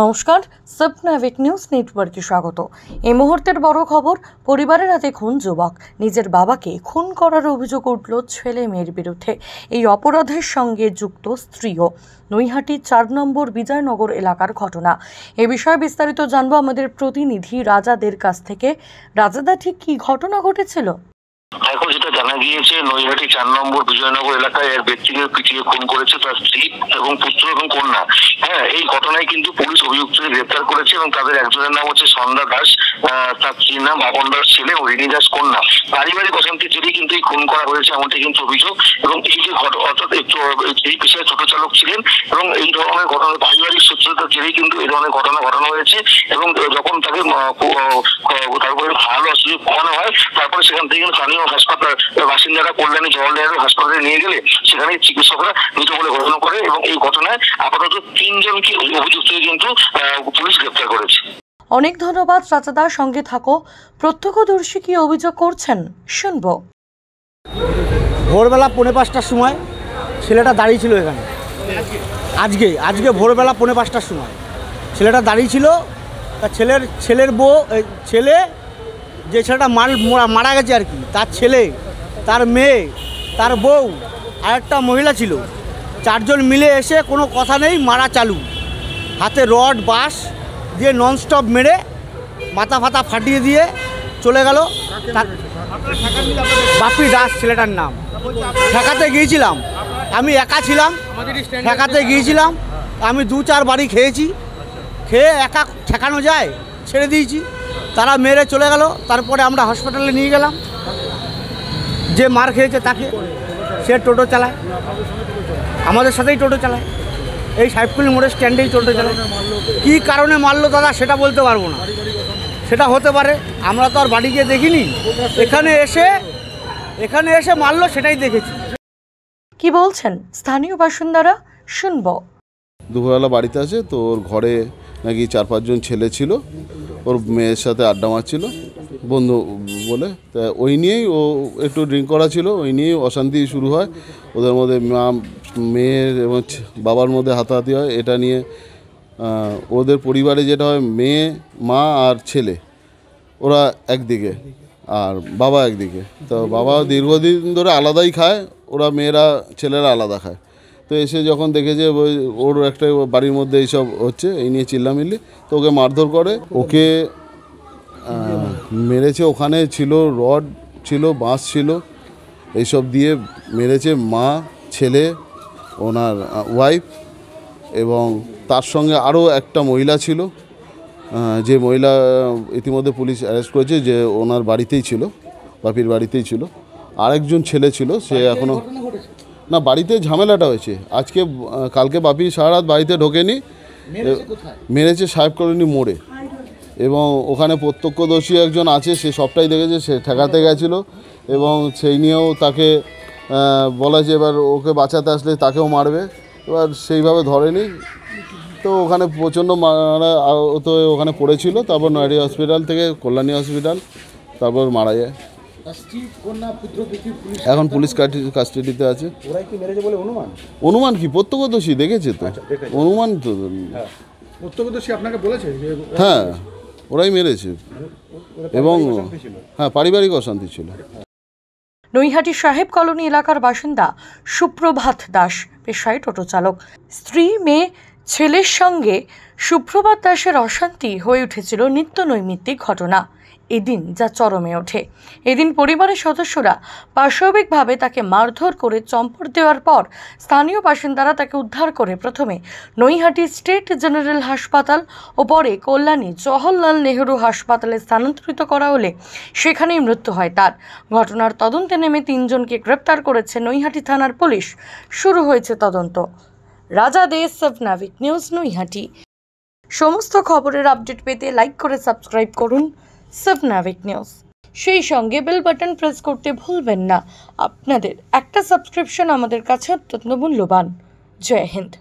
নমস্কার সাবনাভিক নিউজ নেটওয়ার্কে স্বাগত এই মুহূর্তের বড় খবর পরিবারের হাতে খুন যুবক নিজের বাবাকে খুন করার অভিযোগ উঠল ছেলে মেয়ের বিরুদ্ধে এই অপরাধের সঙ্গে যুক্ত স্ত্রীও নৈহাটি চার নম্বর বিজয়নগর এলাকার ঘটনা এ বিষয়ে বিস্তারিত জানবো আমাদের প্রতিনিধি রাজাদের কাছ থেকে রাজাদা ঠিক কি ঘটনা ঘটেছিল জানা গিয়েছে নৈহাটি চার নম্বর বিজয়নগর এলাকায় এক ব্যক্তিকে পিটিয়ে খুন করেছে তার স্ত্রী এবং পুত্র এবং কন্যা হ্যাঁ এই ঘটনায় কিন্তু পুলিশ অভিযুক্তকে গ্রেপ্তার করেছে এবং তাদের একজনের নাম হচ্ছে সন্ধ্যা দাস তার স্ত্রীর নাম ভাবন দাস ছেলে রিনী দাস কন্যা পারিবারিক অশান্তি জেরে কিন্তু এই খুন করা হয়েছে এমনটি কিন্তু অভিযোগ এবং এই যে ঘটনা ছোট চালক ছিলেন এবং এই ধরনের ঘটনা পারিবারিক জেরেই কিন্তু এই ধরনের ঘটনা ঘটানো হয়েছে এবং যখন তাকে তারপরে ভালো সুযোগ হয় তারপরে সেখান থেকে স্থানীয় হাসপাতাল বাসিন্দারা কল্যাণী জওয়াহরলাল হাসপাতালে নিয়ে গেলে সেখানে চিকিৎসকরা মৃত বলে ঘোষণা করে এবং এই ঘটনায় আপাতত তিনজনকে অভিযুক্ত কিন্তু পুলিশ গ্রেপ্তার করেছে অনেক ধন্যবাদ রাজাদার সঙ্গে থাকো প্রত্যক্ষদর্শী কি অভিযোগ করছেন শুনব ভোরবেলা পৌনে পাঁচটার সময় ছেলেটা দাঁড়িয়ে ছিল এখানে আজকে আজকে ভোরবেলা পৌনে পাঁচটার সময় ছেলেটা দাঁড়িয়ে ছিল তার ছেলের ছেলের বউ ছেলে যে ছেলেটা মাল মারা গেছে আর কি তার ছেলে তার মেয়ে তার বউ আর একটা মহিলা ছিল চারজন মিলে এসে কোনো কথা নেই মারা চালু হাতে রড বাস দিয়ে ননস্টপ মেরে মাথা ফাতা ফাটিয়ে দিয়ে চলে গেল বাপি দাস ছেলেটার নাম ঠেকাতে গিয়েছিলাম আমি একা ছিলাম ঠেকাতে গিয়েছিলাম আমি দু চার বাড়ি খেয়েছি খেয়ে একা ঠেকানো যায় ছেড়ে দিয়েছি তারা মেরে চলে গেল তারপরে আমরা হসপিটালে নিয়ে গেলাম যে মার খেয়েছে তাকে সে টোটো চালায় আমাদের সাথেই টোটো চালায় এই সাহেবকুল মোড়ের স্ট্যান্ডেই টোটো চালায় কী কারণে মারলো দাদা সেটা বলতে পারবো না সেটা হতে পারে আমরা তো আর বাড়ি গিয়ে দেখিনি এখানে এসে এখানে এসে মারলো সেটাই দেখেছি কি বলছেন স্থানীয় বাসিন্দারা শুনব দুপুরবেলা বাড়িতে আছে তো ওর ঘরে নাকি চার পাঁচজন ছেলে ছিল ওর মেয়ের সাথে আড্ডা মারছিল বন্ধু বলে তা ওই নিয়েই ও একটু ড্রিঙ্ক করা ছিল ওই নিয়েই অশান্তি শুরু হয় ওদের মধ্যে মা মেয়ের এবং বাবার মধ্যে হাতাহাতি হয় এটা নিয়ে ওদের পরিবারে যেটা হয় মেয়ে মা আর ছেলে ওরা একদিকে আর বাবা একদিকে তো বাবা দীর্ঘদিন ধরে আলাদাই খায় ওরা মেয়েরা ছেলেরা আলাদা খায় তো এসে যখন দেখে যে ওর একটা বাড়ির মধ্যে এইসব হচ্ছে এই নিয়ে চিল্লামিল্লি তো ওকে মারধর করে ওকে মেরেছে ওখানে ছিল রড ছিল বাঁশ ছিল এইসব দিয়ে মেরেছে মা ছেলে ওনার ওয়াইফ এবং তার সঙ্গে আরও একটা মহিলা ছিল যে মহিলা ইতিমধ্যে পুলিশ অ্যারেস্ট করেছে যে ওনার বাড়িতেই ছিল বাপির বাড়িতেই ছিল আরেকজন ছেলে ছিল সে এখনও না বাড়িতে ঝামেলাটা হয়েছে আজকে কালকে বাপি সারা রাত বাড়িতে ঢোকেনি মেরেছে সাহেব কলোনি মোড়ে এবং ওখানে প্রত্যক্ষদর্শী একজন আছে সে সবটাই দেখেছে সে ঠেকাতে গেছিলো এবং সেই নিয়েও তাকে বলা যে এবার ওকে বাঁচাতে আসলে তাকেও মারবে এবার সেইভাবে ধরেনি তো ওখানে প্রচণ্ড মারা তো ওখানে পড়েছিল তারপর নয়াডি হসপিটাল থেকে কল্যাণী হসপিটাল তারপর মারা যায় এখন পুলিশ কাস্টাডিতে আছে অনুমান অনুমান কি প্রত্যক্ষদর্শী দেখেছে তো আচ্ছা, অনুমান তো হ্যাঁ। প্রত্যক্ষদর্শী আপনাকে বলেছে হ্যাঁ ওরাই মেরেছে এবং হ্যাঁ পারিবারিক অশান্তি ছিল নৈহাটি সাহেব কলোনি এলাকার বাসিন্দা সুপ্রভাত দাস পেশায় টোটো চালক স্ত্রী মেয়ে ছেলের সঙ্গে সুপ্রভাত দাসের অশান্তি হয়ে উঠেছিল নিত্য নৈমিত্তিক ঘটনা এদিন যা চরমে ওঠে এদিন পরিবারের সদস্যরা পার্শ্ববিকভাবে তাকে মারধর করে চম্পট দেওয়ার পর স্থানীয় বাসিন্দারা তাকে উদ্ধার করে প্রথমে নৈহাটি স্টেট জেনারেল হাসপাতাল ও পরে কল্যাণী জওহরলাল নেহরু হাসপাতালে স্থানান্তরিত করা হলে সেখানেই মৃত্যু হয় তার ঘটনার তদন্তে নেমে তিনজনকে গ্রেপ্তার করেছে নৈহাটি থানার পুলিশ শুরু হয়েছে তদন্ত রাজা দে নাভিক নিউজ নৈহাটি সমস্ত খবরের আপডেট পেতে লাইক করে সাবস্ক্রাইব করুন সাবনাভিক নিউজ সেই সঙ্গে বেল বাটন প্রেস করতে ভুলবেন না আপনাদের একটা সাবস্ক্রিপশন আমাদের কাছে অত্যন্ত মূল্যবান জয় হিন্দ